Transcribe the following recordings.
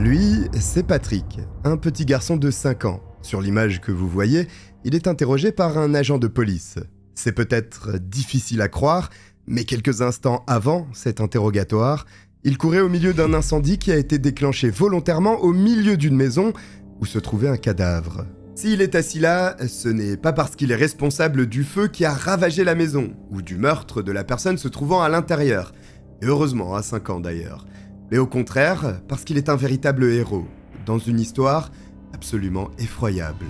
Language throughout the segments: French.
Lui, c'est Patrick, un petit garçon de 5 ans. Sur l'image que vous voyez, il est interrogé par un agent de police. C'est peut-être difficile à croire, mais quelques instants avant cet interrogatoire, il courait au milieu d'un incendie qui a été déclenché volontairement au milieu d'une maison où se trouvait un cadavre. S'il est assis là, ce n'est pas parce qu'il est responsable du feu qui a ravagé la maison, ou du meurtre de la personne se trouvant à l'intérieur. Heureusement, à 5 ans d'ailleurs mais au contraire parce qu'il est un véritable héros, dans une histoire absolument effroyable.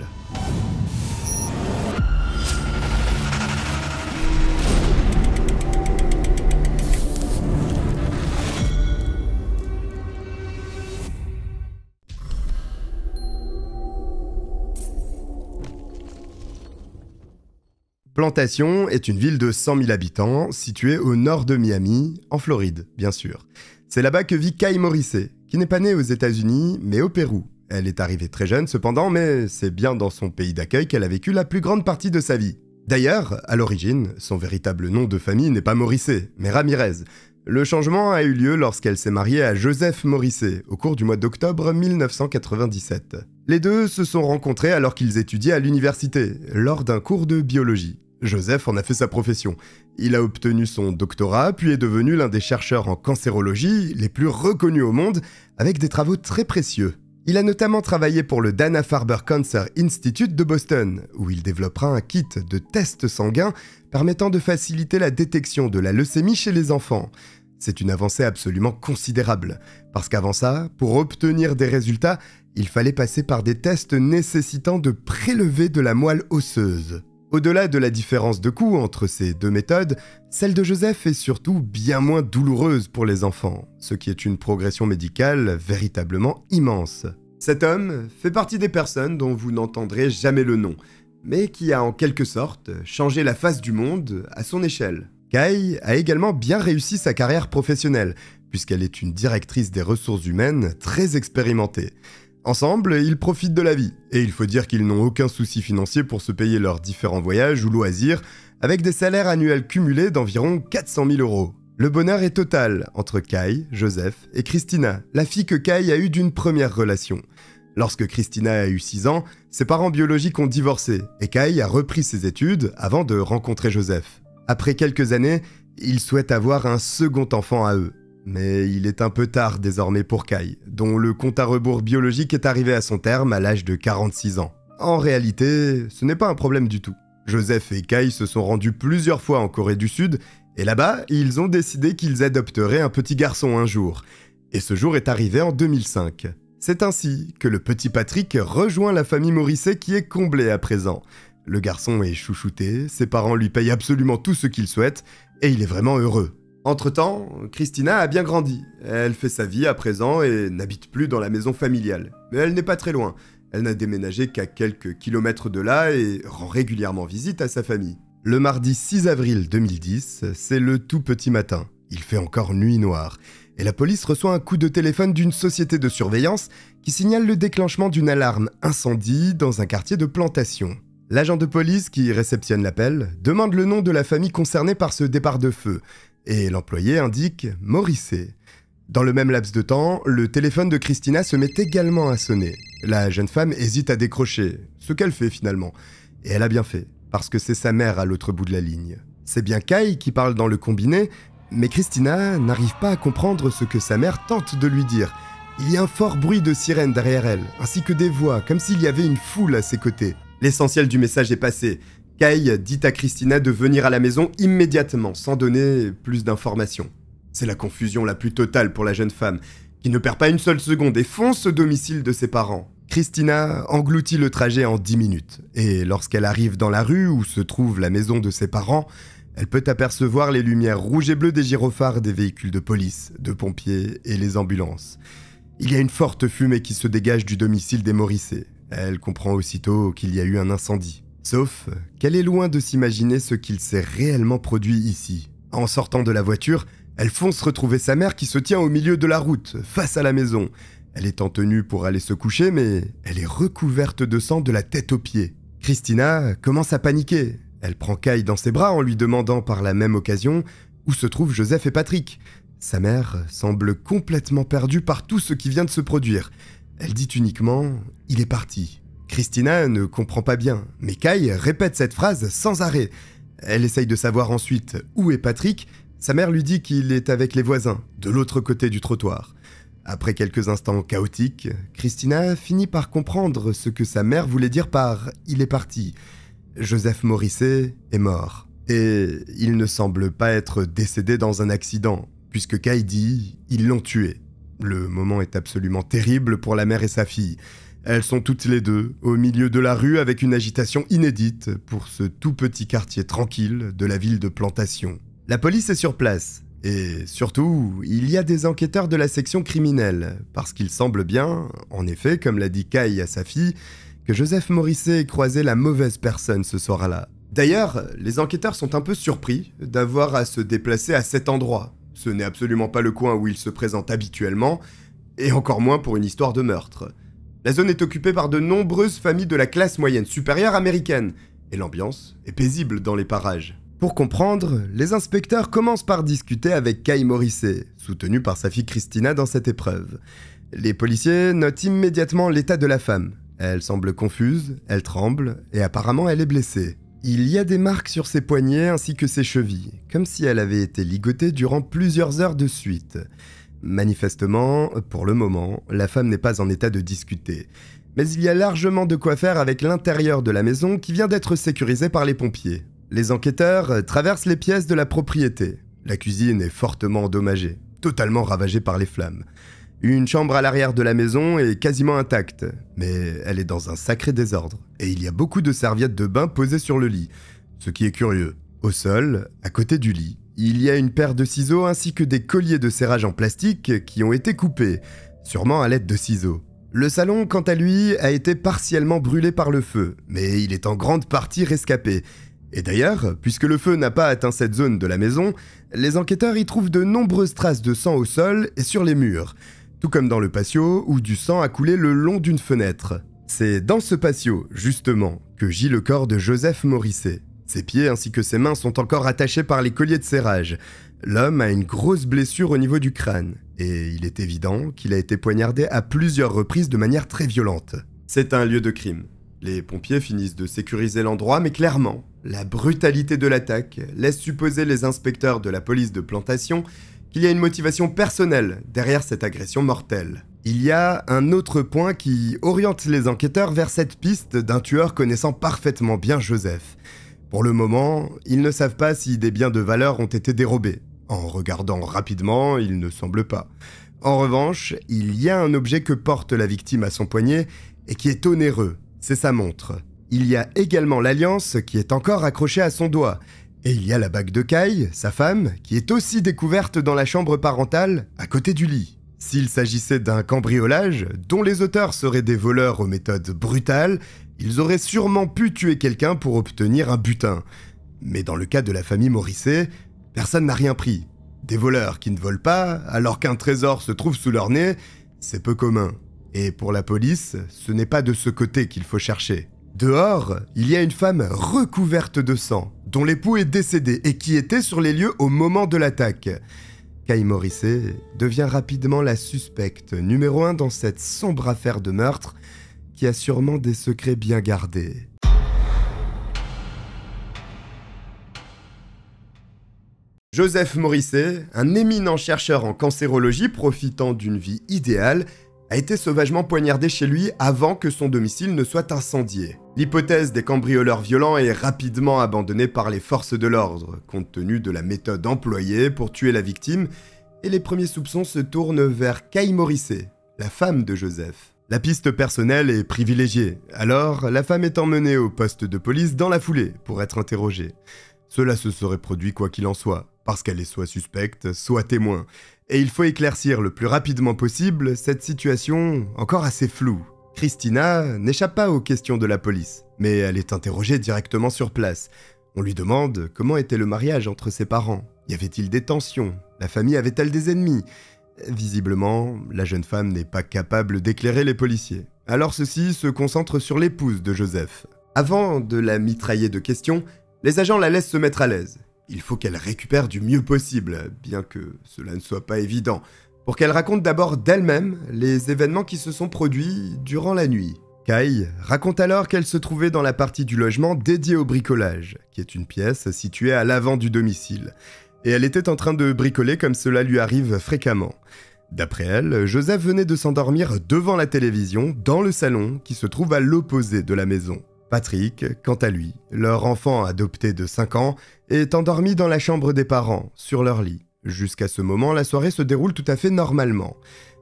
Plantation est une ville de 100 000 habitants située au nord de Miami, en Floride, bien sûr. C'est là-bas que vit Kai Morrissey, qui n'est pas née aux États-Unis, mais au Pérou. Elle est arrivée très jeune cependant, mais c'est bien dans son pays d'accueil qu'elle a vécu la plus grande partie de sa vie. D'ailleurs, à l'origine, son véritable nom de famille n'est pas Morrissey, mais Ramirez. Le changement a eu lieu lorsqu'elle s'est mariée à Joseph Morrissey au cours du mois d'octobre 1997. Les deux se sont rencontrés alors qu'ils étudiaient à l'université, lors d'un cours de biologie. Joseph en a fait sa profession, il a obtenu son doctorat, puis est devenu l'un des chercheurs en cancérologie les plus reconnus au monde, avec des travaux très précieux. Il a notamment travaillé pour le Dana-Farber Cancer Institute de Boston, où il développera un kit de tests sanguins permettant de faciliter la détection de la leucémie chez les enfants. C'est une avancée absolument considérable, parce qu'avant ça, pour obtenir des résultats, il fallait passer par des tests nécessitant de prélever de la moelle osseuse. Au-delà de la différence de coût entre ces deux méthodes, celle de Joseph est surtout bien moins douloureuse pour les enfants, ce qui est une progression médicale véritablement immense. Cet homme fait partie des personnes dont vous n'entendrez jamais le nom, mais qui a en quelque sorte changé la face du monde à son échelle. Kai a également bien réussi sa carrière professionnelle, puisqu'elle est une directrice des ressources humaines très expérimentée. Ensemble, ils profitent de la vie, et il faut dire qu'ils n'ont aucun souci financier pour se payer leurs différents voyages ou loisirs, avec des salaires annuels cumulés d'environ 400 000 euros. Le bonheur est total entre Kai, Joseph et Christina, la fille que Kai a eue d'une première relation. Lorsque Christina a eu 6 ans, ses parents biologiques ont divorcé, et Kai a repris ses études avant de rencontrer Joseph. Après quelques années, ils souhaitent avoir un second enfant à eux. Mais il est un peu tard désormais pour Kai, dont le compte à rebours biologique est arrivé à son terme à l'âge de 46 ans. En réalité, ce n'est pas un problème du tout. Joseph et Kai se sont rendus plusieurs fois en Corée du Sud, et là-bas, ils ont décidé qu'ils adopteraient un petit garçon un jour. Et ce jour est arrivé en 2005. C'est ainsi que le petit Patrick rejoint la famille Morisset qui est comblée à présent. Le garçon est chouchouté, ses parents lui payent absolument tout ce qu'il souhaite, et il est vraiment heureux. Entre-temps, Christina a bien grandi. Elle fait sa vie à présent et n'habite plus dans la maison familiale. Mais elle n'est pas très loin. Elle n'a déménagé qu'à quelques kilomètres de là et rend régulièrement visite à sa famille. Le mardi 6 avril 2010, c'est le tout petit matin. Il fait encore nuit noire et la police reçoit un coup de téléphone d'une société de surveillance qui signale le déclenchement d'une alarme incendie dans un quartier de plantation. L'agent de police qui réceptionne l'appel demande le nom de la famille concernée par ce départ de feu, et l'employé indique Morisset. Dans le même laps de temps, le téléphone de Christina se met également à sonner. La jeune femme hésite à décrocher, ce qu'elle fait finalement. Et elle a bien fait, parce que c'est sa mère à l'autre bout de la ligne. C'est bien Kai qui parle dans le combiné, mais Christina n'arrive pas à comprendre ce que sa mère tente de lui dire. Il y a un fort bruit de sirène derrière elle, ainsi que des voix, comme s'il y avait une foule à ses côtés. L'essentiel du message est passé, Kai dit à Christina de venir à la maison immédiatement, sans donner plus d'informations. C'est la confusion la plus totale pour la jeune femme, qui ne perd pas une seule seconde et fonce au domicile de ses parents. Christina engloutit le trajet en 10 minutes, et lorsqu'elle arrive dans la rue où se trouve la maison de ses parents, elle peut apercevoir les lumières rouges et bleues des gyrophares des véhicules de police, de pompiers et les ambulances. Il y a une forte fumée qui se dégage du domicile des Morisset, Elle comprend aussitôt qu'il y a eu un incendie. Sauf qu'elle est loin de s'imaginer ce qu'il s'est réellement produit ici. En sortant de la voiture, elle fonce retrouver sa mère qui se tient au milieu de la route, face à la maison. Elle est en tenue pour aller se coucher, mais elle est recouverte de sang de la tête aux pieds. Christina commence à paniquer. Elle prend Kai dans ses bras en lui demandant par la même occasion où se trouvent Joseph et Patrick. Sa mère semble complètement perdue par tout ce qui vient de se produire. Elle dit uniquement ⁇ Il est parti ⁇ Christina ne comprend pas bien, mais Kai répète cette phrase sans arrêt. Elle essaye de savoir ensuite où est Patrick. Sa mère lui dit qu'il est avec les voisins, de l'autre côté du trottoir. Après quelques instants chaotiques, Christina finit par comprendre ce que sa mère voulait dire par ⁇ Il est parti ⁇ Joseph Morisset est mort. Et il ne semble pas être décédé dans un accident, puisque Kai dit ⁇ Ils l'ont tué ⁇ Le moment est absolument terrible pour la mère et sa fille. Elles sont toutes les deux au milieu de la rue avec une agitation inédite pour ce tout petit quartier tranquille de la ville de Plantation. La police est sur place et surtout, il y a des enquêteurs de la section criminelle parce qu'il semble bien, en effet, comme l'a dit Kai à sa fille, que Joseph Morisset ait croisé la mauvaise personne ce soir-là. D'ailleurs, les enquêteurs sont un peu surpris d'avoir à se déplacer à cet endroit. Ce n'est absolument pas le coin où ils se présentent habituellement, et encore moins pour une histoire de meurtre. La zone est occupée par de nombreuses familles de la classe moyenne supérieure américaine, et l'ambiance est paisible dans les parages. Pour comprendre, les inspecteurs commencent par discuter avec Kai Morrissey, soutenu par sa fille Christina dans cette épreuve. Les policiers notent immédiatement l'état de la femme. Elle semble confuse, elle tremble, et apparemment elle est blessée. Il y a des marques sur ses poignets ainsi que ses chevilles, comme si elle avait été ligotée durant plusieurs heures de suite. Manifestement, pour le moment, la femme n'est pas en état de discuter. Mais il y a largement de quoi faire avec l'intérieur de la maison qui vient d'être sécurisé par les pompiers. Les enquêteurs euh, traversent les pièces de la propriété. La cuisine est fortement endommagée, totalement ravagée par les flammes. Une chambre à l'arrière de la maison est quasiment intacte, mais elle est dans un sacré désordre, et il y a beaucoup de serviettes de bain posées sur le lit, ce qui est curieux. Au sol, à côté du lit, il y a une paire de ciseaux ainsi que des colliers de serrage en plastique qui ont été coupés, sûrement à l'aide de ciseaux. Le salon, quant à lui, a été partiellement brûlé par le feu, mais il est en grande partie rescapé. Et d'ailleurs, puisque le feu n'a pas atteint cette zone de la maison, les enquêteurs y trouvent de nombreuses traces de sang au sol et sur les murs, tout comme dans le patio où du sang a coulé le long d'une fenêtre. C'est dans ce patio, justement, que gît le corps de Joseph Morisset. Ses pieds ainsi que ses mains sont encore attachés par les colliers de serrage. L'homme a une grosse blessure au niveau du crâne, et il est évident qu'il a été poignardé à plusieurs reprises de manière très violente. C'est un lieu de crime. Les pompiers finissent de sécuriser l'endroit, mais clairement, la brutalité de l'attaque laisse supposer les inspecteurs de la police de plantation qu'il y a une motivation personnelle derrière cette agression mortelle. Il y a un autre point qui oriente les enquêteurs vers cette piste d'un tueur connaissant parfaitement bien Joseph. Pour le moment, ils ne savent pas si des biens de valeur ont été dérobés. En regardant rapidement, il ne semble pas. En revanche, il y a un objet que porte la victime à son poignet et qui est onéreux, c'est sa montre. Il y a également l'alliance qui est encore accrochée à son doigt. Et il y a la bague de Caille, sa femme, qui est aussi découverte dans la chambre parentale, à côté du lit. S'il s'agissait d'un cambriolage, dont les auteurs seraient des voleurs aux méthodes brutales, ils auraient sûrement pu tuer quelqu'un pour obtenir un butin. Mais dans le cas de la famille Morisset, personne n'a rien pris. Des voleurs qui ne volent pas, alors qu'un trésor se trouve sous leur nez, c'est peu commun. Et pour la police, ce n'est pas de ce côté qu'il faut chercher. Dehors, il y a une femme recouverte de sang, dont l'époux est décédé et qui était sur les lieux au moment de l'attaque. Kai Morisset devient rapidement la suspecte numéro un dans cette sombre affaire de meurtre a sûrement des secrets bien gardés. Joseph Morisset, un éminent chercheur en cancérologie profitant d'une vie idéale, a été sauvagement poignardé chez lui avant que son domicile ne soit incendié. L'hypothèse des cambrioleurs violents est rapidement abandonnée par les forces de l'ordre, compte tenu de la méthode employée pour tuer la victime, et les premiers soupçons se tournent vers Kay Morisset, la femme de Joseph. La piste personnelle est privilégiée, alors la femme est emmenée au poste de police dans la foulée pour être interrogée. Cela se serait produit quoi qu'il en soit, parce qu'elle est soit suspecte, soit témoin, et il faut éclaircir le plus rapidement possible cette situation encore assez floue. Christina n'échappe pas aux questions de la police, mais elle est interrogée directement sur place. On lui demande comment était le mariage entre ses parents. Y avait-il des tensions La famille avait-elle des ennemis Visiblement, la jeune femme n'est pas capable d'éclairer les policiers. Alors ceux se concentrent sur l'épouse de Joseph. Avant de la mitrailler de questions, les agents la laissent se mettre à l'aise. Il faut qu'elle récupère du mieux possible, bien que cela ne soit pas évident, pour qu'elle raconte d'abord d'elle-même les événements qui se sont produits durant la nuit. Kai raconte alors qu'elle se trouvait dans la partie du logement dédiée au bricolage, qui est une pièce située à l'avant du domicile et elle était en train de bricoler comme cela lui arrive fréquemment. D'après elle, Joseph venait de s'endormir devant la télévision, dans le salon, qui se trouve à l'opposé de la maison. Patrick, quant à lui, leur enfant adopté de 5 ans, est endormi dans la chambre des parents, sur leur lit. Jusqu'à ce moment, la soirée se déroule tout à fait normalement.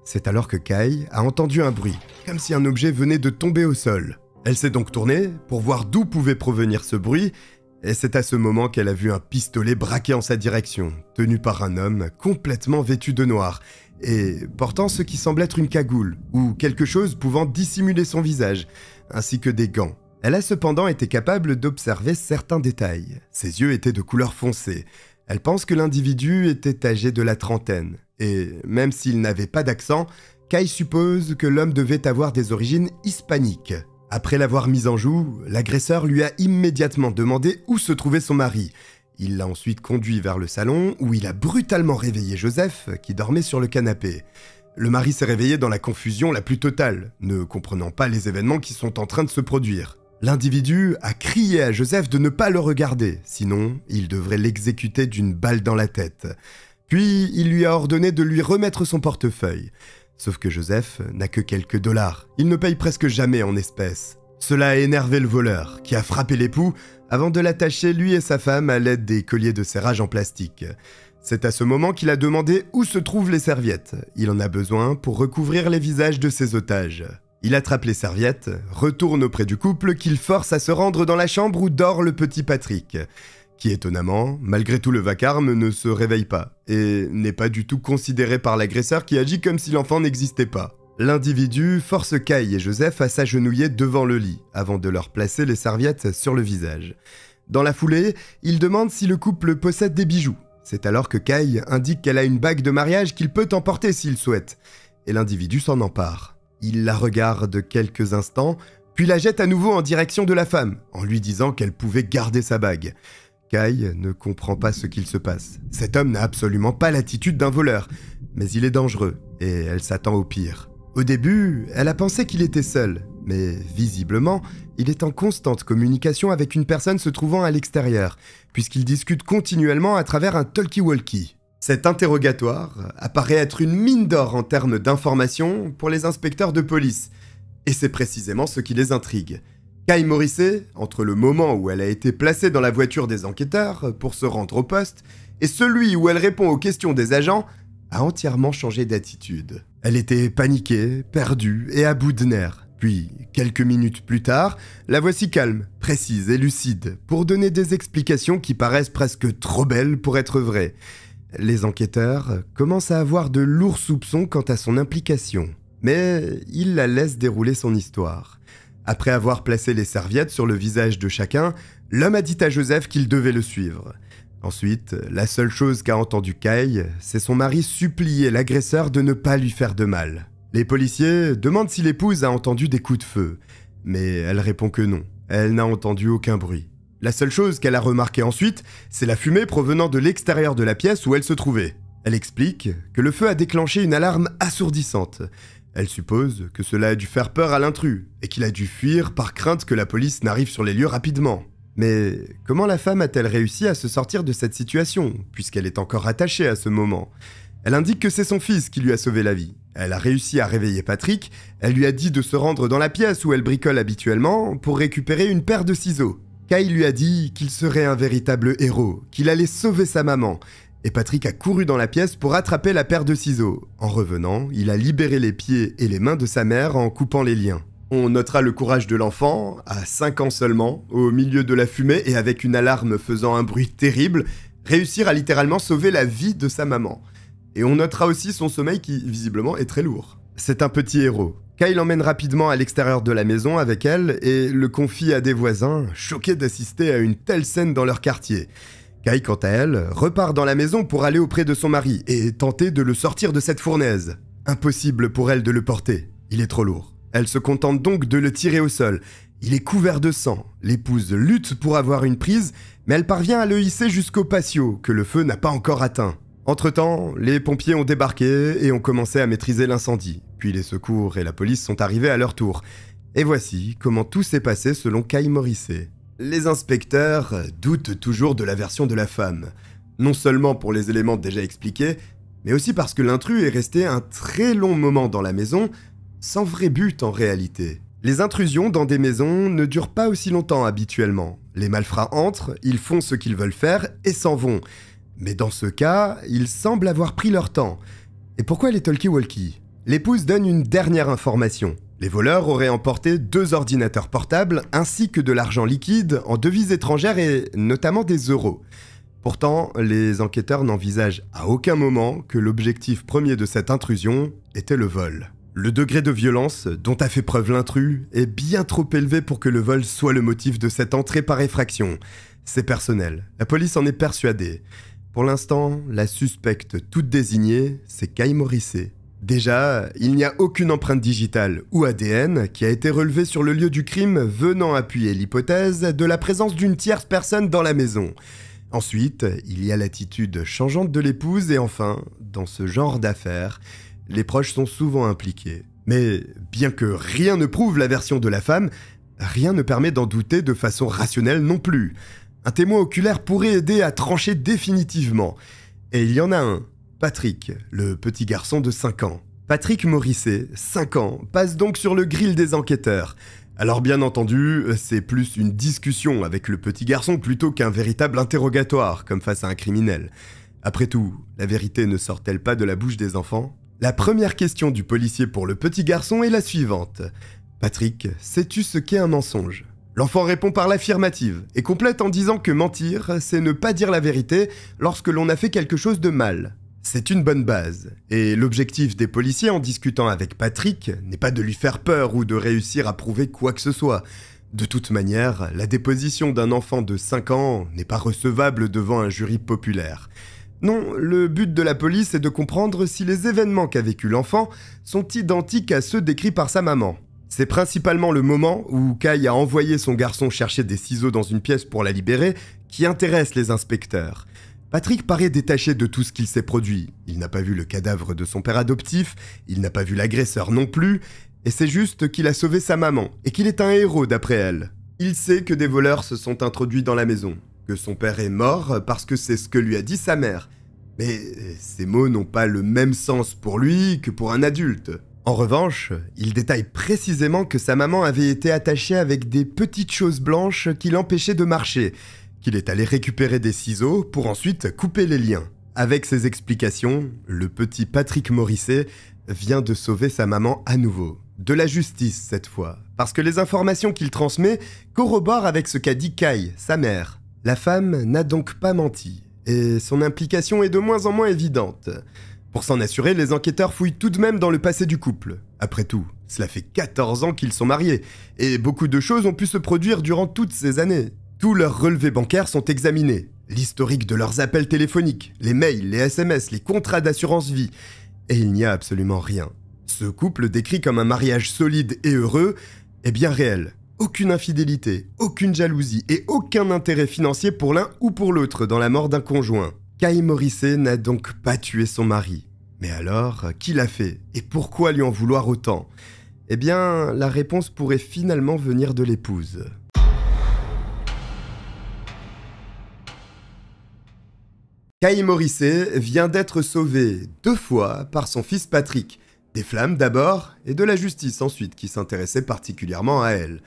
C'est alors que Kai a entendu un bruit, comme si un objet venait de tomber au sol. Elle s'est donc tournée pour voir d'où pouvait provenir ce bruit et c'est à ce moment qu'elle a vu un pistolet braqué en sa direction, tenu par un homme complètement vêtu de noir et portant ce qui semble être une cagoule ou quelque chose pouvant dissimuler son visage, ainsi que des gants. Elle a cependant été capable d'observer certains détails. Ses yeux étaient de couleur foncée. Elle pense que l'individu était âgé de la trentaine. Et même s'il n'avait pas d'accent, Kai suppose que l'homme devait avoir des origines hispaniques. Après l'avoir mise en joue, l'agresseur lui a immédiatement demandé où se trouvait son mari. Il l'a ensuite conduit vers le salon où il a brutalement réveillé Joseph qui dormait sur le canapé. Le mari s'est réveillé dans la confusion la plus totale, ne comprenant pas les événements qui sont en train de se produire. L'individu a crié à Joseph de ne pas le regarder, sinon il devrait l'exécuter d'une balle dans la tête. Puis il lui a ordonné de lui remettre son portefeuille. Sauf que Joseph n'a que quelques dollars. Il ne paye presque jamais en espèces. Cela a énervé le voleur, qui a frappé l'époux avant de l'attacher lui et sa femme à l'aide des colliers de serrage en plastique. C'est à ce moment qu'il a demandé où se trouvent les serviettes. Il en a besoin pour recouvrir les visages de ses otages. Il attrape les serviettes, retourne auprès du couple qu'il force à se rendre dans la chambre où dort le petit Patrick qui étonnamment, malgré tout le vacarme, ne se réveille pas, et n'est pas du tout considéré par l'agresseur qui agit comme si l'enfant n'existait pas. L'individu force Kai et Joseph à s'agenouiller devant le lit, avant de leur placer les serviettes sur le visage. Dans la foulée, il demande si le couple possède des bijoux. C'est alors que Kai indique qu'elle a une bague de mariage qu'il peut emporter s'il souhaite, et l'individu s'en empare. Il la regarde quelques instants, puis la jette à nouveau en direction de la femme, en lui disant qu'elle pouvait garder sa bague. Kai ne comprend pas ce qu'il se passe. Cet homme n'a absolument pas l'attitude d'un voleur, mais il est dangereux, et elle s'attend au pire. Au début, elle a pensé qu'il était seul, mais visiblement, il est en constante communication avec une personne se trouvant à l'extérieur, puisqu'il discute continuellement à travers un talkie-walkie. Cet interrogatoire apparaît être une mine d'or en termes d'informations pour les inspecteurs de police, et c'est précisément ce qui les intrigue. Kai Morisset, entre le moment où elle a été placée dans la voiture des enquêteurs pour se rendre au poste et celui où elle répond aux questions des agents, a entièrement changé d'attitude. Elle était paniquée, perdue et à bout de nerfs. Puis, quelques minutes plus tard, la voici calme, précise et lucide, pour donner des explications qui paraissent presque trop belles pour être vraies. Les enquêteurs commencent à avoir de lourds soupçons quant à son implication, mais ils la laissent dérouler son histoire. Après avoir placé les serviettes sur le visage de chacun, l'homme a dit à Joseph qu'il devait le suivre. Ensuite, la seule chose qu'a entendu Kai, c'est son mari supplier l'agresseur de ne pas lui faire de mal. Les policiers demandent si l'épouse a entendu des coups de feu, mais elle répond que non, elle n'a entendu aucun bruit. La seule chose qu'elle a remarquée ensuite, c'est la fumée provenant de l'extérieur de la pièce où elle se trouvait. Elle explique que le feu a déclenché une alarme assourdissante. Elle suppose que cela a dû faire peur à l'intrus et qu'il a dû fuir par crainte que la police n'arrive sur les lieux rapidement. Mais comment la femme a-t-elle réussi à se sortir de cette situation, puisqu'elle est encore attachée à ce moment Elle indique que c'est son fils qui lui a sauvé la vie. Elle a réussi à réveiller Patrick, elle lui a dit de se rendre dans la pièce où elle bricole habituellement pour récupérer une paire de ciseaux. Kai lui a dit qu'il serait un véritable héros, qu'il allait sauver sa maman, et Patrick a couru dans la pièce pour attraper la paire de ciseaux. En revenant, il a libéré les pieds et les mains de sa mère en coupant les liens. On notera le courage de l'enfant, à 5 ans seulement, au milieu de la fumée et avec une alarme faisant un bruit terrible, réussir à littéralement sauver la vie de sa maman. Et on notera aussi son sommeil qui, visiblement, est très lourd. C'est un petit héros. Kyle l'emmène rapidement à l'extérieur de la maison avec elle et le confie à des voisins, choqués d'assister à une telle scène dans leur quartier. Kai, quant à elle, repart dans la maison pour aller auprès de son mari et tenter de le sortir de cette fournaise. Impossible pour elle de le porter, il est trop lourd. Elle se contente donc de le tirer au sol. Il est couvert de sang. L'épouse lutte pour avoir une prise, mais elle parvient à le hisser jusqu'au patio, que le feu n'a pas encore atteint. Entre-temps, les pompiers ont débarqué et ont commencé à maîtriser l'incendie. Puis les secours et la police sont arrivés à leur tour. Et voici comment tout s'est passé selon Kai morisset. Les inspecteurs doutent toujours de la version de la femme, non seulement pour les éléments déjà expliqués, mais aussi parce que l'intrus est resté un très long moment dans la maison, sans vrai but en réalité. Les intrusions dans des maisons ne durent pas aussi longtemps habituellement. Les malfrats entrent, ils font ce qu'ils veulent faire et s'en vont. Mais dans ce cas, ils semblent avoir pris leur temps. Et pourquoi les talkie-walkie L'épouse donne une dernière information. Les voleurs auraient emporté deux ordinateurs portables ainsi que de l'argent liquide en devises étrangères et notamment des euros. Pourtant, les enquêteurs n'envisagent à aucun moment que l'objectif premier de cette intrusion était le vol. Le degré de violence dont a fait preuve l'intrus est bien trop élevé pour que le vol soit le motif de cette entrée par effraction. C'est personnel, la police en est persuadée. Pour l'instant, la suspecte toute désignée, c'est Kai morisset Déjà, il n'y a aucune empreinte digitale ou ADN qui a été relevée sur le lieu du crime venant appuyer l'hypothèse de la présence d'une tierce personne dans la maison. Ensuite, il y a l'attitude changeante de l'épouse et enfin, dans ce genre d'affaires, les proches sont souvent impliqués. Mais bien que rien ne prouve la version de la femme, rien ne permet d'en douter de façon rationnelle non plus. Un témoin oculaire pourrait aider à trancher définitivement. Et il y en a un, Patrick, le petit garçon de 5 ans. Patrick Morisset, 5 ans, passe donc sur le grill des enquêteurs. Alors bien entendu, c'est plus une discussion avec le petit garçon plutôt qu'un véritable interrogatoire, comme face à un criminel. Après tout, la vérité ne sort-elle pas de la bouche des enfants La première question du policier pour le petit garçon est la suivante. Patrick, sais-tu ce qu'est un mensonge L'enfant répond par l'affirmative et complète en disant que mentir, c'est ne pas dire la vérité lorsque l'on a fait quelque chose de mal. C'est une bonne base, et l'objectif des policiers en discutant avec Patrick n'est pas de lui faire peur ou de réussir à prouver quoi que ce soit. De toute manière, la déposition d'un enfant de 5 ans n'est pas recevable devant un jury populaire. Non, le but de la police est de comprendre si les événements qu'a vécu l'enfant sont identiques à ceux décrits par sa maman. C'est principalement le moment où Kai a envoyé son garçon chercher des ciseaux dans une pièce pour la libérer qui intéresse les inspecteurs. Patrick paraît détaché de tout ce qu'il s'est produit. Il n'a pas vu le cadavre de son père adoptif, il n'a pas vu l'agresseur non plus, et c'est juste qu'il a sauvé sa maman, et qu'il est un héros d'après elle. Il sait que des voleurs se sont introduits dans la maison, que son père est mort parce que c'est ce que lui a dit sa mère. Mais ces mots n'ont pas le même sens pour lui que pour un adulte. En revanche, il détaille précisément que sa maman avait été attachée avec des petites choses blanches qui l'empêchaient de marcher, qu'il est allé récupérer des ciseaux pour ensuite couper les liens. Avec ses explications, le petit Patrick Morisset vient de sauver sa maman à nouveau. De la justice cette fois, parce que les informations qu'il transmet corroborent avec ce qu'a dit Kai, sa mère. La femme n'a donc pas menti, et son implication est de moins en moins évidente. Pour s'en assurer, les enquêteurs fouillent tout de même dans le passé du couple. Après tout, cela fait 14 ans qu'ils sont mariés, et beaucoup de choses ont pu se produire durant toutes ces années. Tous leurs relevés bancaires sont examinés, l'historique de leurs appels téléphoniques, les mails, les SMS, les contrats d'assurance vie, et il n'y a absolument rien. Ce couple décrit comme un mariage solide et heureux est bien réel. Aucune infidélité, aucune jalousie et aucun intérêt financier pour l'un ou pour l'autre dans la mort d'un conjoint. Kai Morrissey n'a donc pas tué son mari. Mais alors, qui l'a fait et pourquoi lui en vouloir autant Eh bien, la réponse pourrait finalement venir de l'épouse. Kai Morrissey vient d'être sauvée deux fois par son fils Patrick, des flammes d'abord et de la justice ensuite qui s'intéressait particulièrement à elle.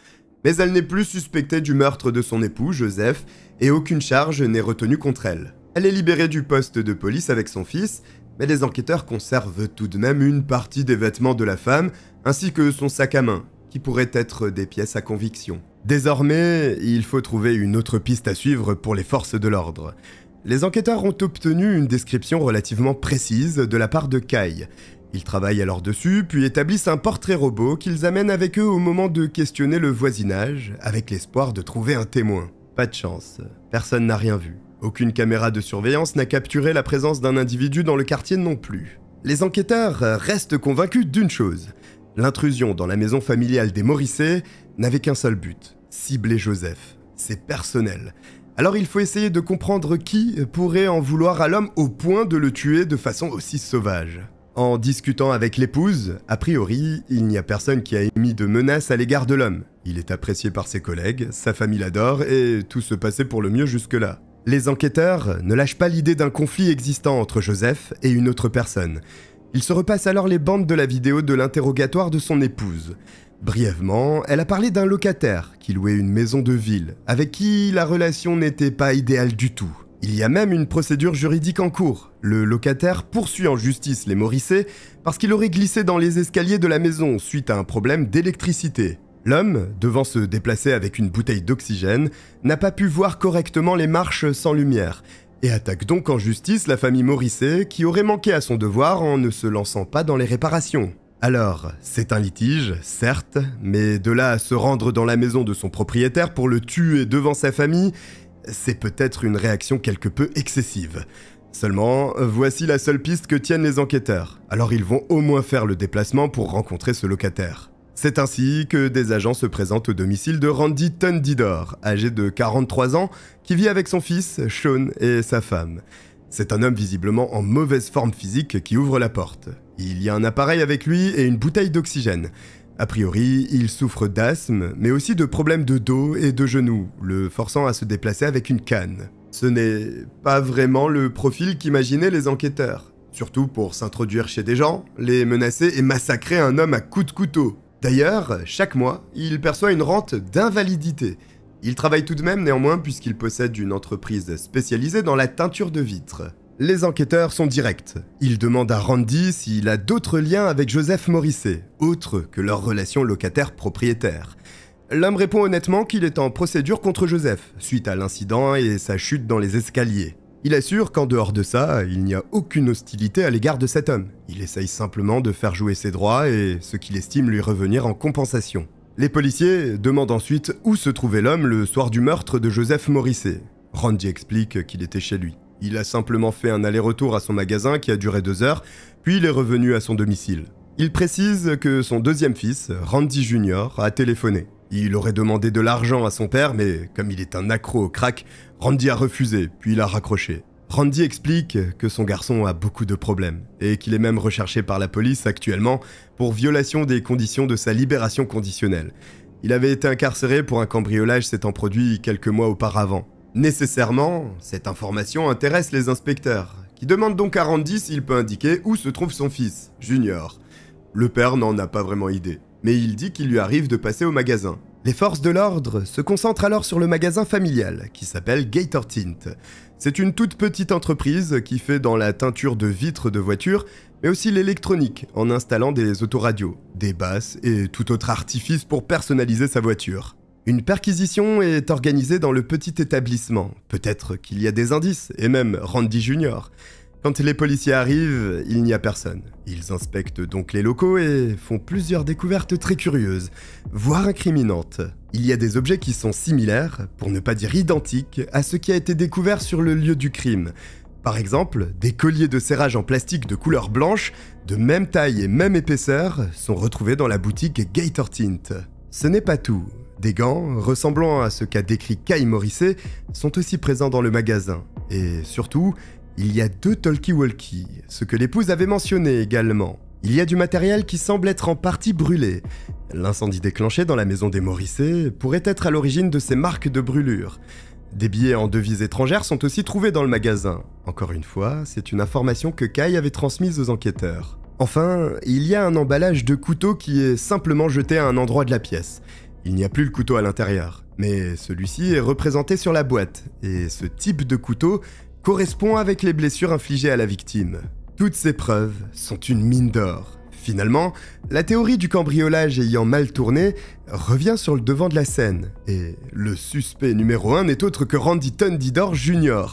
Mais elle n'est plus suspectée du meurtre de son époux, Joseph, et aucune charge n'est retenue contre elle. Elle est libérée du poste de police avec son fils, mais les enquêteurs conservent tout de même une partie des vêtements de la femme ainsi que son sac à main, qui pourraient être des pièces à conviction. Désormais, il faut trouver une autre piste à suivre pour les forces de l'ordre. Les enquêteurs ont obtenu une description relativement précise de la part de Kai. Ils travaillent alors dessus, puis établissent un portrait robot qu'ils amènent avec eux au moment de questionner le voisinage, avec l'espoir de trouver un témoin. Pas de chance, personne n'a rien vu. Aucune caméra de surveillance n'a capturé la présence d'un individu dans le quartier non plus. Les enquêteurs restent convaincus d'une chose. L'intrusion dans la maison familiale des Morisset n'avait qu'un seul but, cibler Joseph. C'est personnel. Alors il faut essayer de comprendre qui pourrait en vouloir à l'homme au point de le tuer de façon aussi sauvage. En discutant avec l'épouse, a priori, il n'y a personne qui a émis de menaces à l'égard de l'homme. Il est apprécié par ses collègues, sa famille l'adore et tout se passait pour le mieux jusque-là. Les enquêteurs ne lâchent pas l'idée d'un conflit existant entre Joseph et une autre personne. Ils se repassent alors les bandes de la vidéo de l'interrogatoire de son épouse. Brièvement, elle a parlé d'un locataire qui louait une maison de ville, avec qui la relation n'était pas idéale du tout. Il y a même une procédure juridique en cours. Le locataire poursuit en justice les Morisset parce qu'il aurait glissé dans les escaliers de la maison suite à un problème d'électricité. L'homme, devant se déplacer avec une bouteille d'oxygène, n'a pas pu voir correctement les marches sans lumière et attaque donc en justice la famille Morisset qui aurait manqué à son devoir en ne se lançant pas dans les réparations. Alors, c'est un litige, certes, mais de là à se rendre dans la maison de son propriétaire pour le tuer devant sa famille, c'est peut-être une réaction quelque peu excessive. Seulement, voici la seule piste que tiennent les enquêteurs. Alors ils vont au moins faire le déplacement pour rencontrer ce locataire. C'est ainsi que des agents se présentent au domicile de Randy Tundidor, âgé de 43 ans, qui vit avec son fils, Sean, et sa femme. C'est un homme visiblement en mauvaise forme physique qui ouvre la porte. Il y a un appareil avec lui et une bouteille d'oxygène. A priori, il souffre d'asthme, mais aussi de problèmes de dos et de genoux, le forçant à se déplacer avec une canne. Ce n'est pas vraiment le profil qu'imaginaient les enquêteurs. Surtout pour s'introduire chez des gens, les menacer et massacrer un homme à coups de couteau. D'ailleurs, chaque mois, il perçoit une rente d'invalidité, il travaille tout de même néanmoins puisqu'il possède une entreprise spécialisée dans la teinture de vitres. Les enquêteurs sont directs. Ils demandent à Randy s'il a d'autres liens avec Joseph Morisset, autres que leur relation locataire-propriétaire. L'homme répond honnêtement qu'il est en procédure contre Joseph, suite à l'incident et sa chute dans les escaliers. Il assure qu'en dehors de ça, il n'y a aucune hostilité à l'égard de cet homme. Il essaye simplement de faire jouer ses droits et ce qu'il estime lui revenir en compensation. Les policiers demandent ensuite où se trouvait l'homme le soir du meurtre de Joseph Morisset. Randy explique qu'il était chez lui. Il a simplement fait un aller-retour à son magasin qui a duré deux heures, puis il est revenu à son domicile. Il précise que son deuxième fils, Randy Jr., a téléphoné. Il aurait demandé de l'argent à son père, mais comme il est un accro au crack, Randy a refusé, puis il raccroché. Randy explique que son garçon a beaucoup de problèmes et qu'il est même recherché par la police actuellement pour violation des conditions de sa libération conditionnelle. Il avait été incarcéré pour un cambriolage s'étant produit quelques mois auparavant. Nécessairement, cette information intéresse les inspecteurs, qui demandent donc à Randy s'il peut indiquer où se trouve son fils, Junior. Le père n'en a pas vraiment idée, mais il dit qu'il lui arrive de passer au magasin, les forces de l'ordre se concentrent alors sur le magasin familial qui s'appelle Gator Tint. C'est une toute petite entreprise qui fait dans la teinture de vitres de voitures, mais aussi l'électronique en installant des autoradios, des basses et tout autre artifice pour personnaliser sa voiture. Une perquisition est organisée dans le petit établissement. Peut-être qu'il y a des indices, et même Randy Junior. Quand les policiers arrivent, il n'y a personne. Ils inspectent donc les locaux et font plusieurs découvertes très curieuses, voire incriminantes. Il y a des objets qui sont similaires, pour ne pas dire identiques, à ce qui a été découvert sur le lieu du crime. Par exemple, des colliers de serrage en plastique de couleur blanche, de même taille et même épaisseur, sont retrouvés dans la boutique Gator Tint. Ce n'est pas tout. Des gants, ressemblant à ce qu'a décrit Kai Morisset, sont aussi présents dans le magasin. Et surtout, il y a deux talkie-walkie, ce que l'épouse avait mentionné également. Il y a du matériel qui semble être en partie brûlé. L'incendie déclenché dans la maison des Morisset pourrait être à l'origine de ces marques de brûlure. Des billets en devises étrangères sont aussi trouvés dans le magasin. Encore une fois, c'est une information que Kai avait transmise aux enquêteurs. Enfin, il y a un emballage de couteau qui est simplement jeté à un endroit de la pièce. Il n'y a plus le couteau à l'intérieur, mais celui-ci est représenté sur la boîte, et ce type de couteau correspond avec les blessures infligées à la victime. Toutes ces preuves sont une mine d'or. Finalement, la théorie du cambriolage ayant mal tourné revient sur le devant de la scène. Et le suspect numéro 1 n'est autre que Randy Tundidor Jr.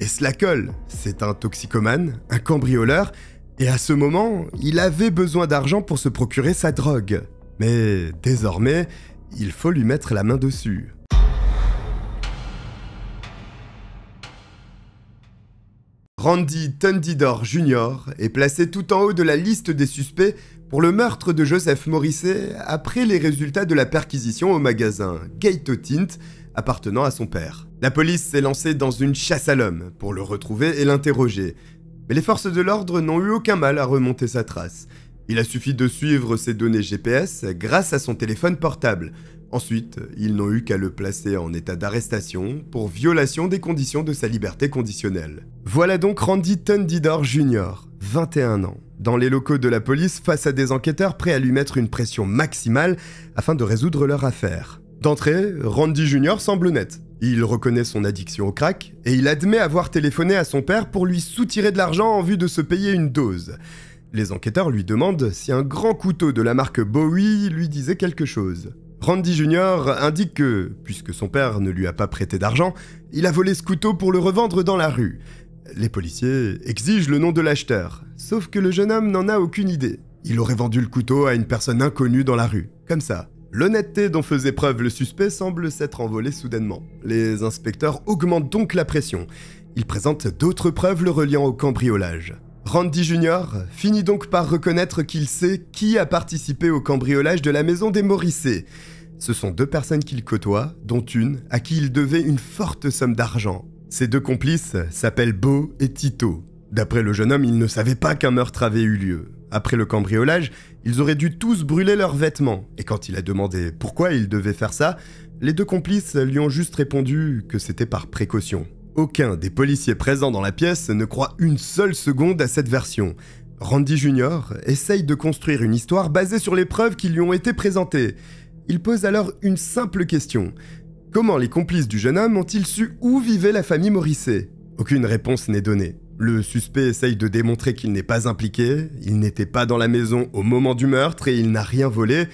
Et cela colle, c'est un toxicomane, un cambrioleur, et à ce moment, il avait besoin d'argent pour se procurer sa drogue. Mais désormais, il faut lui mettre la main dessus. Randy Tundidor Jr. est placé tout en haut de la liste des suspects pour le meurtre de Joseph Morisset après les résultats de la perquisition au magasin Gato Tint appartenant à son père. La police s'est lancée dans une chasse à l'homme pour le retrouver et l'interroger, mais les forces de l'ordre n'ont eu aucun mal à remonter sa trace. Il a suffi de suivre ses données GPS grâce à son téléphone portable Ensuite, ils n'ont eu qu'à le placer en état d'arrestation pour violation des conditions de sa liberté conditionnelle. Voilà donc Randy Tundidor Jr., 21 ans, dans les locaux de la police face à des enquêteurs prêts à lui mettre une pression maximale afin de résoudre leur affaire. D'entrée, Randy Jr. semble net. Il reconnaît son addiction au crack et il admet avoir téléphoné à son père pour lui soutirer de l'argent en vue de se payer une dose. Les enquêteurs lui demandent si un grand couteau de la marque Bowie lui disait quelque chose. Randy Junior indique que, puisque son père ne lui a pas prêté d'argent, il a volé ce couteau pour le revendre dans la rue. Les policiers exigent le nom de l'acheteur, sauf que le jeune homme n'en a aucune idée. Il aurait vendu le couteau à une personne inconnue dans la rue, comme ça. L'honnêteté dont faisait preuve le suspect semble s'être envolée soudainement. Les inspecteurs augmentent donc la pression. Ils présentent d'autres preuves le reliant au cambriolage. Randy Jr. finit donc par reconnaître qu'il sait qui a participé au cambriolage de la maison des Morissets. Ce sont deux personnes qu'il côtoie, dont une à qui il devait une forte somme d'argent. Ces deux complices s'appellent Beau et Tito. D'après le jeune homme, ils ne savaient pas qu'un meurtre avait eu lieu. Après le cambriolage, ils auraient dû tous brûler leurs vêtements. Et quand il a demandé pourquoi ils devaient faire ça, les deux complices lui ont juste répondu que c'était par précaution. Aucun des policiers présents dans la pièce ne croit une seule seconde à cette version. Randy Jr. essaye de construire une histoire basée sur les preuves qui lui ont été présentées. Il pose alors une simple question. Comment les complices du jeune homme ont-ils su où vivait la famille Morisset Aucune réponse n'est donnée. Le suspect essaye de démontrer qu'il n'est pas impliqué, il n'était pas dans la maison au moment du meurtre et il n'a rien volé,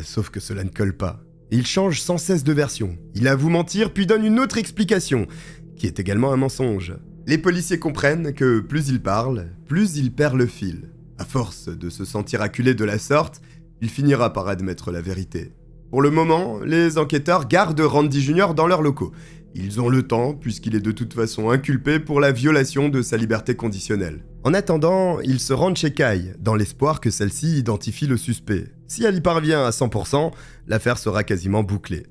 sauf que cela ne colle pas. Il change sans cesse de version. Il avoue mentir puis donne une autre explication qui est également un mensonge. Les policiers comprennent que plus ils parlent, plus ils perdent le fil. À force de se sentir acculé de la sorte, il finira par admettre la vérité. Pour le moment, les enquêteurs gardent Randy Jr. dans leurs locaux. Ils ont le temps, puisqu'il est de toute façon inculpé pour la violation de sa liberté conditionnelle. En attendant, ils se rendent chez Kai, dans l'espoir que celle-ci identifie le suspect. Si elle y parvient à 100%, l'affaire sera quasiment bouclée.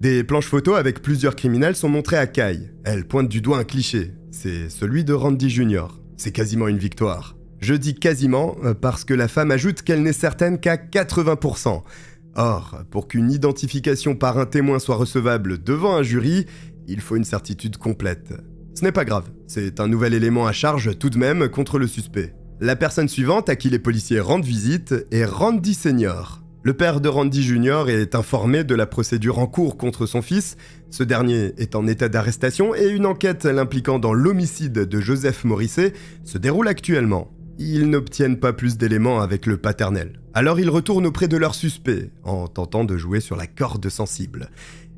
Des planches photos avec plusieurs criminels sont montrées à Kai. Elle pointe du doigt un cliché, c'est celui de Randy Jr. C'est quasiment une victoire. Je dis quasiment euh, parce que la femme ajoute qu'elle n'est certaine qu'à 80%. Or, pour qu'une identification par un témoin soit recevable devant un jury, il faut une certitude complète. Ce n'est pas grave, c'est un nouvel élément à charge tout de même contre le suspect. La personne suivante à qui les policiers rendent visite est Randy Senior. Le père de Randy Jr. est informé de la procédure en cours contre son fils, ce dernier est en état d'arrestation et une enquête l'impliquant dans l'homicide de Joseph Morisset se déroule actuellement. Ils n'obtiennent pas plus d'éléments avec le paternel. Alors ils retournent auprès de leur suspect, en tentant de jouer sur la corde sensible.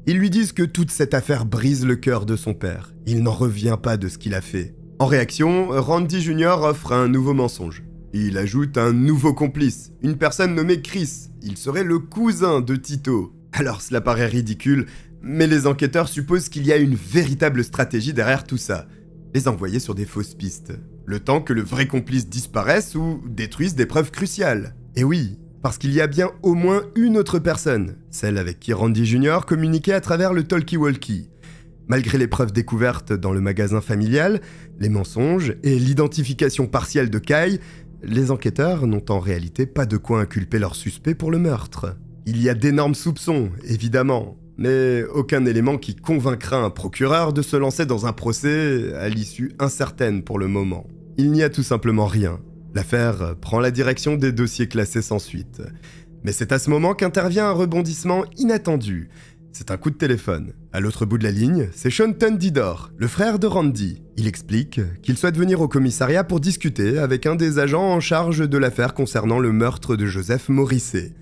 Ils lui disent que toute cette affaire brise le cœur de son père. Il n'en revient pas de ce qu'il a fait. En réaction, Randy Jr. offre un nouveau mensonge. Il ajoute un nouveau complice, une personne nommée Chris. Il serait le cousin de Tito. Alors cela paraît ridicule, mais les enquêteurs supposent qu'il y a une véritable stratégie derrière tout ça. Les envoyer sur des fausses pistes. Le temps que le vrai complice disparaisse ou détruise des preuves cruciales. Et oui, parce qu'il y a bien au moins une autre personne, celle avec qui Randy Jr. communiquait à travers le talkie-walkie. Malgré les preuves découvertes dans le magasin familial, les mensonges et l'identification partielle de Kai, les enquêteurs n'ont en réalité pas de quoi inculper leur suspect pour le meurtre. Il y a d'énormes soupçons, évidemment, mais aucun élément qui convaincra un procureur de se lancer dans un procès à l'issue incertaine pour le moment. Il n'y a tout simplement rien. L'affaire prend la direction des dossiers classés sans suite. Mais c'est à ce moment qu'intervient un rebondissement inattendu. C'est un coup de téléphone. À l'autre bout de la ligne, c'est Sean Tundidor, le frère de Randy. Il explique qu'il souhaite venir au commissariat pour discuter avec un des agents en charge de l'affaire concernant le meurtre de Joseph Morisset.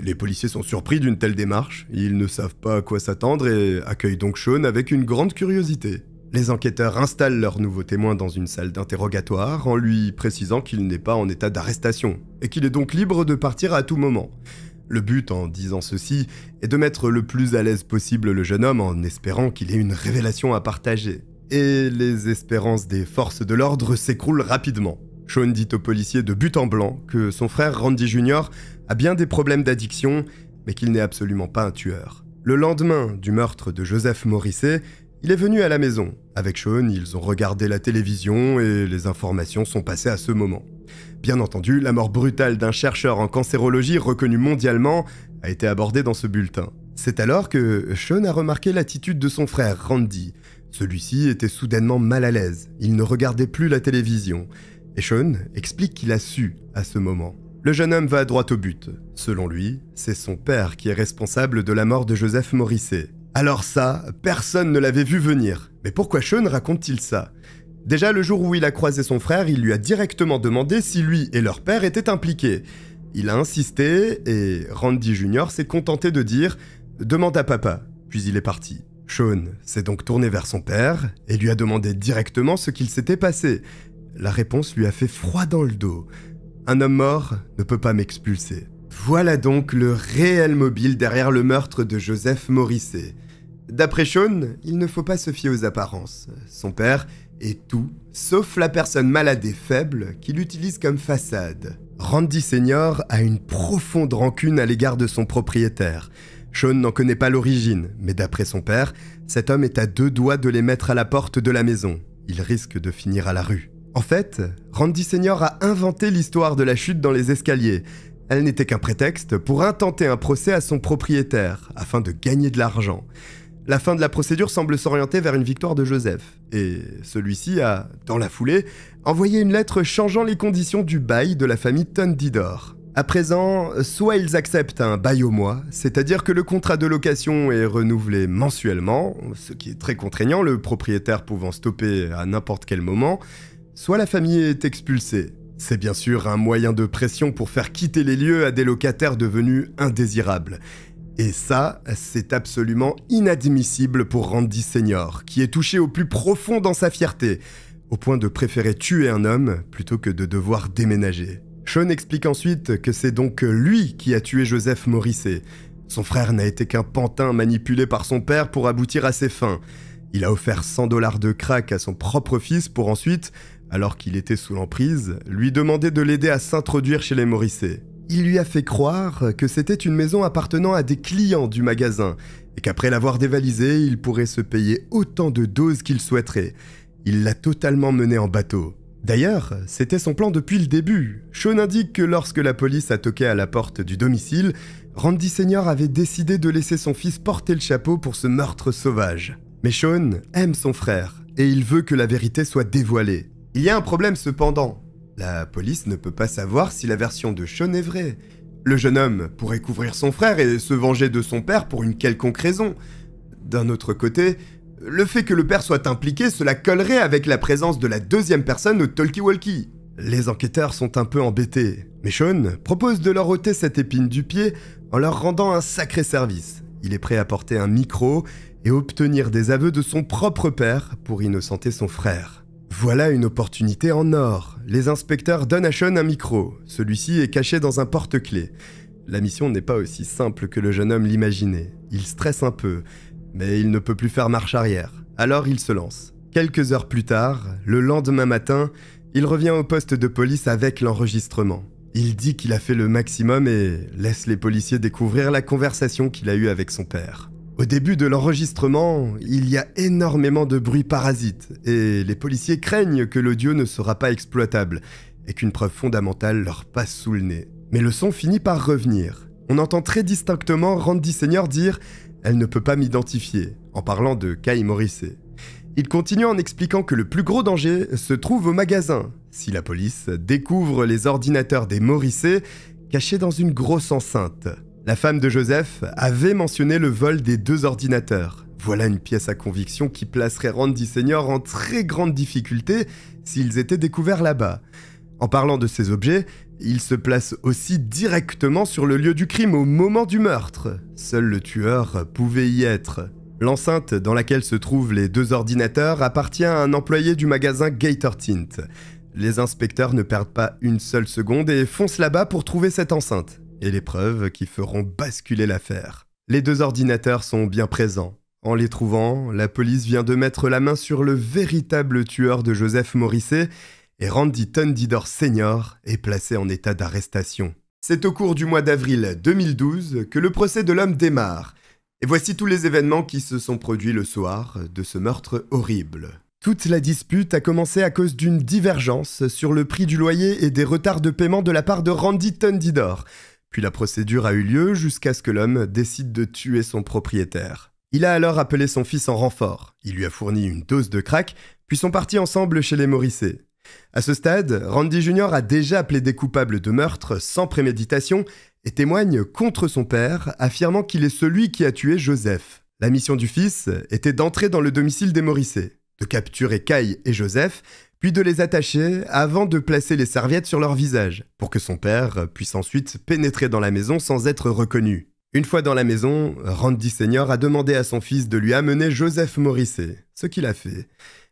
Les policiers sont surpris d'une telle démarche, ils ne savent pas à quoi s'attendre et accueillent donc Sean avec une grande curiosité. Les enquêteurs installent leur nouveau témoin dans une salle d'interrogatoire en lui précisant qu'il n'est pas en état d'arrestation et qu'il est donc libre de partir à tout moment. Le but en disant ceci est de mettre le plus à l'aise possible le jeune homme en espérant qu'il ait une révélation à partager. Et les espérances des forces de l'ordre s'écroulent rapidement. Sean dit au policier de but en blanc que son frère Randy Jr. a bien des problèmes d'addiction, mais qu'il n'est absolument pas un tueur. Le lendemain du meurtre de Joseph Morisset, il est venu à la maison. Avec Sean, ils ont regardé la télévision et les informations sont passées à ce moment. Bien entendu, la mort brutale d'un chercheur en cancérologie reconnu mondialement a été abordée dans ce bulletin. C'est alors que Sean a remarqué l'attitude de son frère, Randy. Celui-ci était soudainement mal à l'aise, il ne regardait plus la télévision. Et Sean explique qu'il a su à ce moment. Le jeune homme va droit au but. Selon lui, c'est son père qui est responsable de la mort de Joseph Morisset. Alors ça, personne ne l'avait vu venir. Mais pourquoi Sean raconte-t-il ça Déjà le jour où il a croisé son frère, il lui a directement demandé si lui et leur père étaient impliqués. Il a insisté et Randy Jr. s'est contenté de dire ⁇ Demande à papa ⁇ puis il est parti. Sean s'est donc tourné vers son père et lui a demandé directement ce qu'il s'était passé. La réponse lui a fait froid dans le dos. Un homme mort ne peut pas m'expulser. Voilà donc le réel mobile derrière le meurtre de Joseph Morisset. D'après Sean, il ne faut pas se fier aux apparences. Son père et tout, sauf la personne malade et faible qu'il utilise comme façade. Randy Senior a une profonde rancune à l'égard de son propriétaire. Sean n'en connaît pas l'origine, mais d'après son père, cet homme est à deux doigts de les mettre à la porte de la maison. Il risque de finir à la rue. En fait, Randy Senior a inventé l'histoire de la chute dans les escaliers. Elle n'était qu'un prétexte pour intenter un procès à son propriétaire, afin de gagner de l'argent. La fin de la procédure semble s'orienter vers une victoire de Joseph, et celui-ci a, dans la foulée, envoyé une lettre changeant les conditions du bail de la famille Tondidor. À présent, soit ils acceptent un bail au mois, c'est-à-dire que le contrat de location est renouvelé mensuellement, ce qui est très contraignant, le propriétaire pouvant stopper à n'importe quel moment, soit la famille est expulsée. C'est bien sûr un moyen de pression pour faire quitter les lieux à des locataires devenus indésirables. Et ça, c'est absolument inadmissible pour Randy Senior, qui est touché au plus profond dans sa fierté, au point de préférer tuer un homme plutôt que de devoir déménager. Sean explique ensuite que c'est donc lui qui a tué Joseph Morisset. Son frère n'a été qu'un pantin manipulé par son père pour aboutir à ses fins. Il a offert 100 dollars de crack à son propre fils pour ensuite, alors qu'il était sous l'emprise, lui demander de l'aider à s'introduire chez les Morisset il lui a fait croire que c'était une maison appartenant à des clients du magasin et qu'après l'avoir dévalisé, il pourrait se payer autant de doses qu'il souhaiterait. Il l'a totalement mené en bateau. D'ailleurs, c'était son plan depuis le début. Sean indique que lorsque la police a toqué à la porte du domicile, Randy Senior avait décidé de laisser son fils porter le chapeau pour ce meurtre sauvage. Mais Sean aime son frère et il veut que la vérité soit dévoilée. Il y a un problème cependant. La police ne peut pas savoir si la version de Sean est vraie. Le jeune homme pourrait couvrir son frère et se venger de son père pour une quelconque raison. D'un autre côté, le fait que le père soit impliqué, cela collerait avec la présence de la deuxième personne au talkie-walkie. Les enquêteurs sont un peu embêtés, mais Sean propose de leur ôter cette épine du pied en leur rendant un sacré service. Il est prêt à porter un micro et obtenir des aveux de son propre père pour innocenter son frère. Voilà une opportunité en or. Les inspecteurs donnent à Sean un micro. Celui-ci est caché dans un porte-clés. La mission n'est pas aussi simple que le jeune homme l'imaginait. Il stresse un peu, mais il ne peut plus faire marche arrière. Alors il se lance. Quelques heures plus tard, le lendemain matin, il revient au poste de police avec l'enregistrement. Il dit qu'il a fait le maximum et laisse les policiers découvrir la conversation qu'il a eue avec son père. Au début de l'enregistrement, il y a énormément de bruits parasite, et les policiers craignent que l'audio ne sera pas exploitable, et qu'une preuve fondamentale leur passe sous le nez. Mais le son finit par revenir. On entend très distinctement Randy Senior dire Elle ne peut pas m'identifier, en parlant de Kai Morisset. Il continue en expliquant que le plus gros danger se trouve au magasin, si la police découvre les ordinateurs des Morrissey cachés dans une grosse enceinte. La femme de Joseph avait mentionné le vol des deux ordinateurs. Voilà une pièce à conviction qui placerait Randy Senior en très grande difficulté s'ils étaient découverts là-bas. En parlant de ces objets, ils se placent aussi directement sur le lieu du crime au moment du meurtre. Seul le tueur pouvait y être. L'enceinte dans laquelle se trouvent les deux ordinateurs appartient à un employé du magasin Gator Tint. Les inspecteurs ne perdent pas une seule seconde et foncent là-bas pour trouver cette enceinte et les preuves qui feront basculer l'affaire. Les deux ordinateurs sont bien présents. En les trouvant, la police vient de mettre la main sur le véritable tueur de Joseph Morisset et Randy Tundidor Sr est placé en état d'arrestation. C'est au cours du mois d'avril 2012 que le procès de l'homme démarre. Et voici tous les événements qui se sont produits le soir de ce meurtre horrible. Toute la dispute a commencé à cause d'une divergence sur le prix du loyer et des retards de paiement de la part de Randy Tundidor, puis la procédure a eu lieu jusqu'à ce que l'homme décide de tuer son propriétaire. Il a alors appelé son fils en renfort, il lui a fourni une dose de crack, puis sont partis ensemble chez les Morrissey. À ce stade, Randy Jr. a déjà appelé des coupables de meurtre sans préméditation et témoigne contre son père, affirmant qu'il est celui qui a tué Joseph. La mission du fils était d'entrer dans le domicile des Morrissey de capturer Kai et Joseph, puis de les attacher avant de placer les serviettes sur leur visage, pour que son père puisse ensuite pénétrer dans la maison sans être reconnu. Une fois dans la maison, Randy Senior a demandé à son fils de lui amener Joseph Morisset, ce qu'il a fait.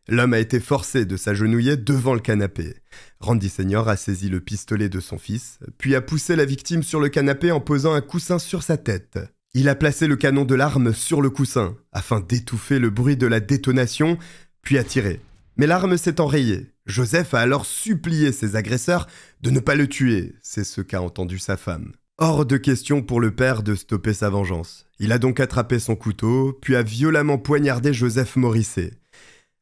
L'homme a été forcé de s'agenouiller devant le canapé. Randy Senior a saisi le pistolet de son fils, puis a poussé la victime sur le canapé en posant un coussin sur sa tête. Il a placé le canon de l'arme sur le coussin, afin d'étouffer le bruit de la détonation, puis a tiré. Mais l'arme s'est enrayée. Joseph a alors supplié ses agresseurs de ne pas le tuer, c'est ce qu'a entendu sa femme. Hors de question pour le père de stopper sa vengeance. Il a donc attrapé son couteau, puis a violemment poignardé Joseph Morisset.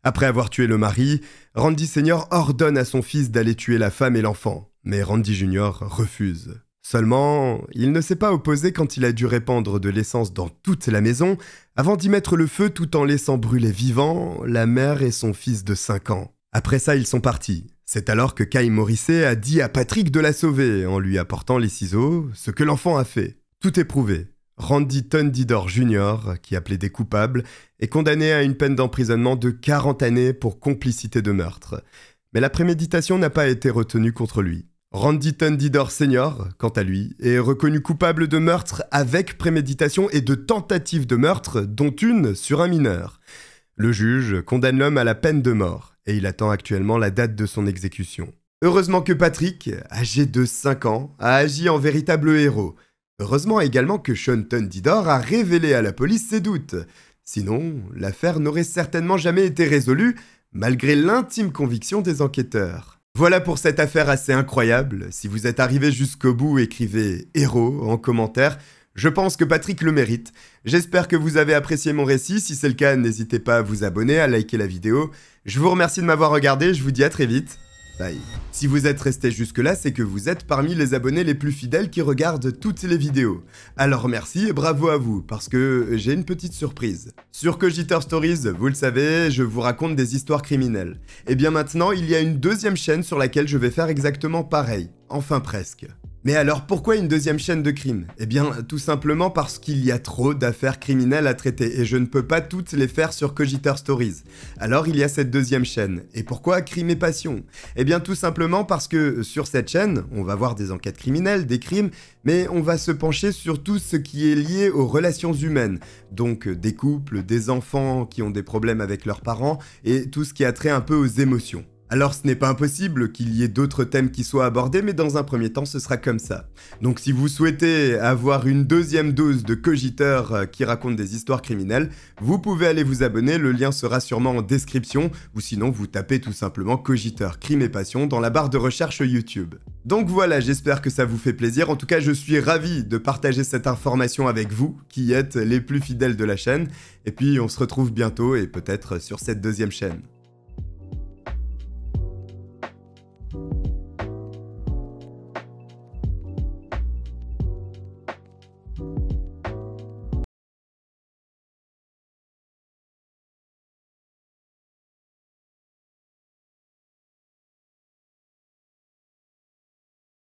Après avoir tué le mari, Randy Senior ordonne à son fils d'aller tuer la femme et l'enfant, mais Randy Junior refuse. Seulement, il ne s'est pas opposé quand il a dû répandre de l'essence dans toute la maison, avant d'y mettre le feu tout en laissant brûler vivant la mère et son fils de 5 ans. Après ça, ils sont partis. C'est alors que Kai Morisset a dit à Patrick de la sauver en lui apportant les ciseaux, ce que l'enfant a fait. Tout est prouvé. Randy Tundidor Jr., qui appelait des coupables, est condamné à une peine d'emprisonnement de 40 années pour complicité de meurtre. Mais la préméditation n'a pas été retenue contre lui. Randy Tundidor Sr., quant à lui, est reconnu coupable de meurtre avec préméditation et de tentative de meurtre, dont une sur un mineur. Le juge condamne l'homme à la peine de mort, et il attend actuellement la date de son exécution. Heureusement que Patrick, âgé de 5 ans, a agi en véritable héros. Heureusement également que Sean Tundidor a révélé à la police ses doutes. Sinon, l'affaire n'aurait certainement jamais été résolue, malgré l'intime conviction des enquêteurs. Voilà pour cette affaire assez incroyable. Si vous êtes arrivé jusqu'au bout, écrivez héros en commentaire. Je pense que Patrick le mérite. J'espère que vous avez apprécié mon récit. Si c'est le cas, n'hésitez pas à vous abonner, à liker la vidéo. Je vous remercie de m'avoir regardé. Je vous dis à très vite. Bye. Si vous êtes resté jusque là, c'est que vous êtes parmi les abonnés les plus fidèles qui regardent toutes les vidéos. Alors merci et bravo à vous, parce que euh, j'ai une petite surprise. Sur Cogiter Stories, vous le savez, je vous raconte des histoires criminelles. Et eh bien maintenant, il y a une deuxième chaîne sur laquelle je vais faire exactement pareil. Enfin presque. Mais alors pourquoi une deuxième chaîne de crime Eh bien tout simplement parce qu'il y a trop d'affaires criminelles à traiter et je ne peux pas toutes les faire sur Cogiter Stories. Alors il y a cette deuxième chaîne. Et pourquoi Crime et Passion Eh bien tout simplement parce que sur cette chaîne, on va voir des enquêtes criminelles, des crimes, mais on va se pencher sur tout ce qui est lié aux relations humaines. Donc des couples, des enfants qui ont des problèmes avec leurs parents et tout ce qui a trait un peu aux émotions. Alors ce n'est pas impossible qu'il y ait d'autres thèmes qui soient abordés, mais dans un premier temps ce sera comme ça. Donc si vous souhaitez avoir une deuxième dose de Cogiteur euh, qui raconte des histoires criminelles, vous pouvez aller vous abonner, le lien sera sûrement en description, ou sinon vous tapez tout simplement Cogiteur Crime et Passion dans la barre de recherche YouTube. Donc voilà, j'espère que ça vous fait plaisir, en tout cas je suis ravi de partager cette information avec vous, qui êtes les plus fidèles de la chaîne, et puis on se retrouve bientôt et peut-être sur cette deuxième chaîne.